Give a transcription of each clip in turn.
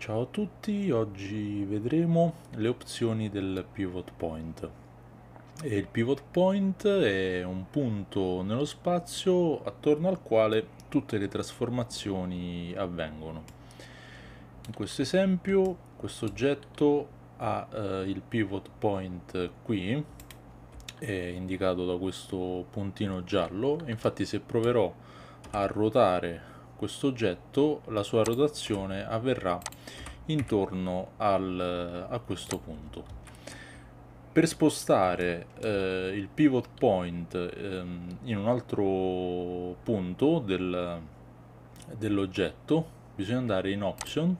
Ciao a tutti, oggi vedremo le opzioni del pivot point. E il pivot point è un punto nello spazio attorno al quale tutte le trasformazioni avvengono. In questo esempio questo oggetto ha eh, il pivot point qui, è indicato da questo puntino giallo, infatti se proverò a ruotare questo oggetto la sua rotazione avverrà intorno al, a questo punto. Per spostare eh, il pivot point ehm, in un altro punto del, dell'oggetto bisogna andare in option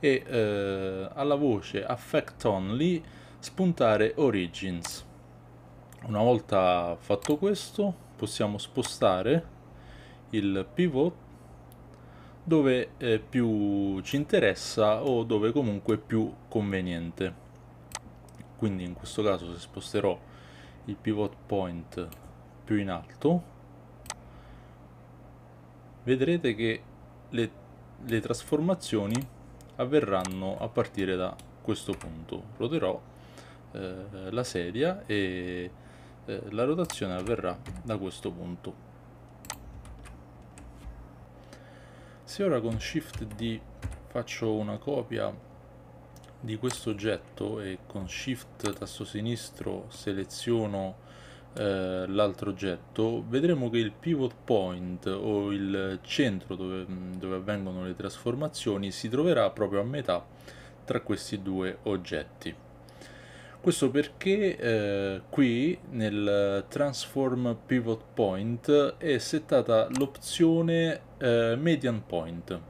e eh, alla voce affect only spuntare origins. Una volta fatto questo possiamo spostare il pivot dove eh, più ci interessa o dove comunque è più conveniente quindi in questo caso se sposterò il pivot point più in alto vedrete che le, le trasformazioni avverranno a partire da questo punto roterò eh, la sedia e eh, la rotazione avverrà da questo punto se ora con Shift D faccio una copia di questo oggetto e con Shift tasto sinistro seleziono eh, l'altro oggetto vedremo che il pivot point o il centro dove, dove avvengono le trasformazioni si troverà proprio a metà tra questi due oggetti questo perché eh, qui nel transform pivot point è settata l'opzione eh, median point.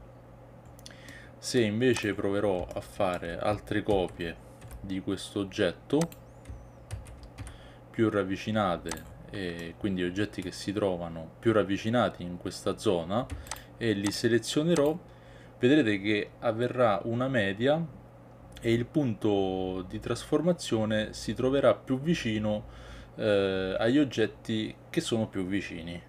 Se invece proverò a fare altre copie di questo oggetto più ravvicinate e quindi oggetti che si trovano più ravvicinati in questa zona e li selezionerò vedrete che avverrà una media e il punto di trasformazione si troverà più vicino eh, agli oggetti che sono più vicini.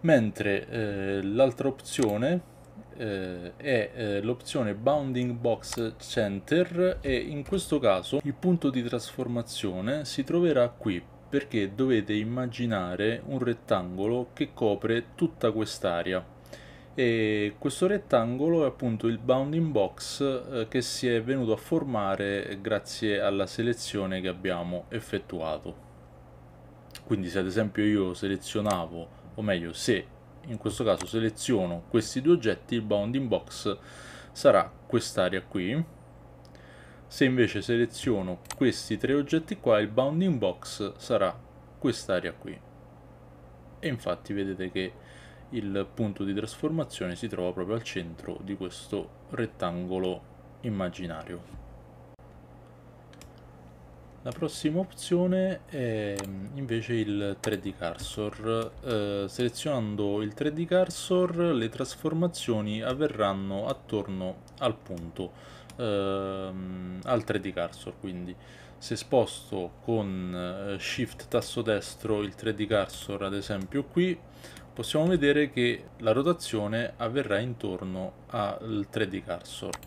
Mentre eh, l'altra opzione eh, è eh, l'opzione Bounding Box Center e in questo caso il punto di trasformazione si troverà qui perché dovete immaginare un rettangolo che copre tutta quest'area e questo rettangolo è appunto il bounding box eh, che si è venuto a formare grazie alla selezione che abbiamo effettuato quindi se ad esempio io selezionavo o meglio se in questo caso seleziono questi due oggetti il bounding box sarà quest'area qui se invece seleziono questi tre oggetti qua il bounding box sarà quest'area qui e infatti vedete che il punto di trasformazione si trova proprio al centro di questo rettangolo immaginario. La prossima opzione è mm, invece il 3D cursor. Eh, selezionando il 3D cursor le trasformazioni avverranno attorno al punto, ehm, al 3D cursor quindi. Se sposto con eh, Shift tasto destro il 3D cursor ad esempio qui possiamo vedere che la rotazione avverrà intorno al 3 d Cursor.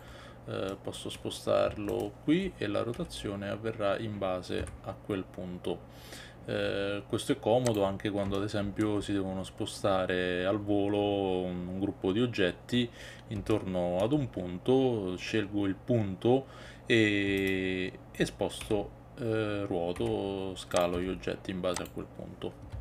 Eh, posso spostarlo qui e la rotazione avverrà in base a quel punto. Eh, questo è comodo anche quando ad esempio si devono spostare al volo un gruppo di oggetti intorno ad un punto, scelgo il punto e, e sposto, eh, ruoto, scalo gli oggetti in base a quel punto.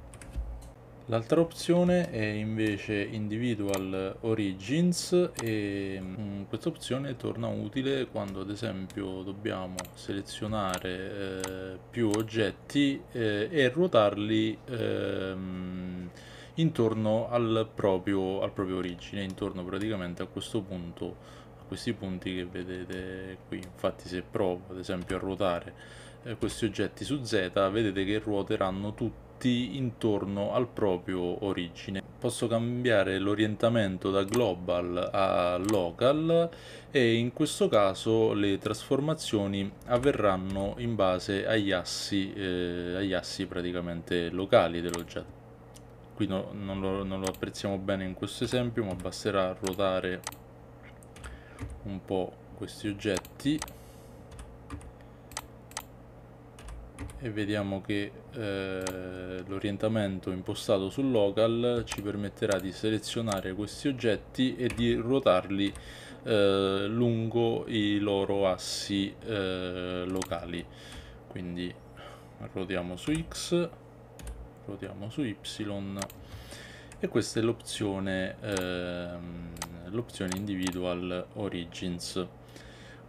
L'altra opzione è invece individual origins e mh, mm, questa opzione torna utile quando ad esempio dobbiamo selezionare eh, più oggetti eh, e ruotarli ehm, intorno al proprio, al proprio origine, intorno praticamente a questo punto, a questi punti che vedete qui. Infatti se provo ad esempio a ruotare eh, questi oggetti su Z vedete che ruoteranno tutti tutti intorno al proprio origine. Posso cambiare l'orientamento da global a local e in questo caso le trasformazioni avverranno in base agli assi, eh, agli assi praticamente locali dell'oggetto. Qui no, non, lo, non lo apprezziamo bene in questo esempio ma basterà ruotare un po' questi oggetti e vediamo che eh, l'orientamento impostato sul local ci permetterà di selezionare questi oggetti e di ruotarli eh, lungo i loro assi eh, locali quindi ruotiamo su X ruotiamo su Y e questa è l'opzione ehm, individual origins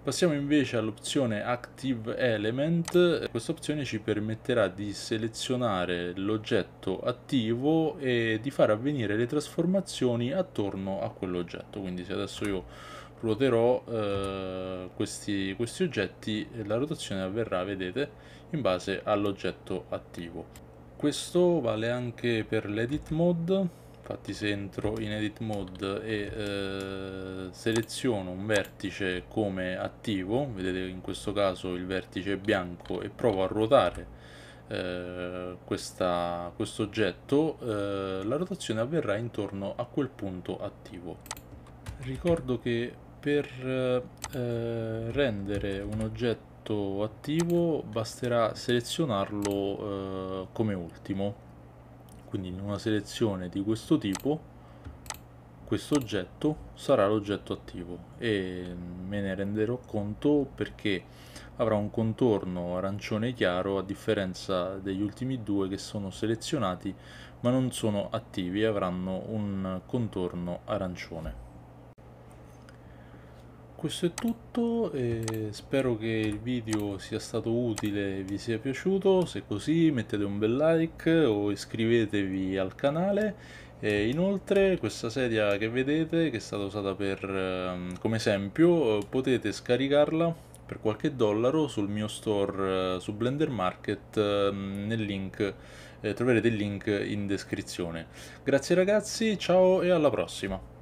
Passiamo invece all'opzione Active Element, questa opzione ci permetterà di selezionare l'oggetto attivo e di far avvenire le trasformazioni attorno a quell'oggetto, quindi se adesso io ruoterò eh, questi, questi oggetti la rotazione avverrà, vedete, in base all'oggetto attivo. Questo vale anche per l'edit mode infatti se entro in edit mode e eh, seleziono un vertice come attivo vedete in questo caso il vertice è bianco e provo a ruotare eh, questo oggetto eh, la rotazione avverrà intorno a quel punto attivo ricordo che per eh, rendere un oggetto attivo basterà selezionarlo eh, come ultimo quindi in una selezione di questo tipo questo oggetto sarà l'oggetto attivo e me ne renderò conto perché avrà un contorno arancione chiaro a differenza degli ultimi due che sono selezionati ma non sono attivi e avranno un contorno arancione questo è tutto e spero che il video sia stato utile e vi sia piaciuto se così mettete un bel like o iscrivetevi al canale e inoltre questa sedia che vedete che è stata usata per, ehm, come esempio potete scaricarla per qualche dollaro sul mio store eh, su Blender Market ehm, nel link eh, troverete il link in descrizione grazie ragazzi ciao e alla prossima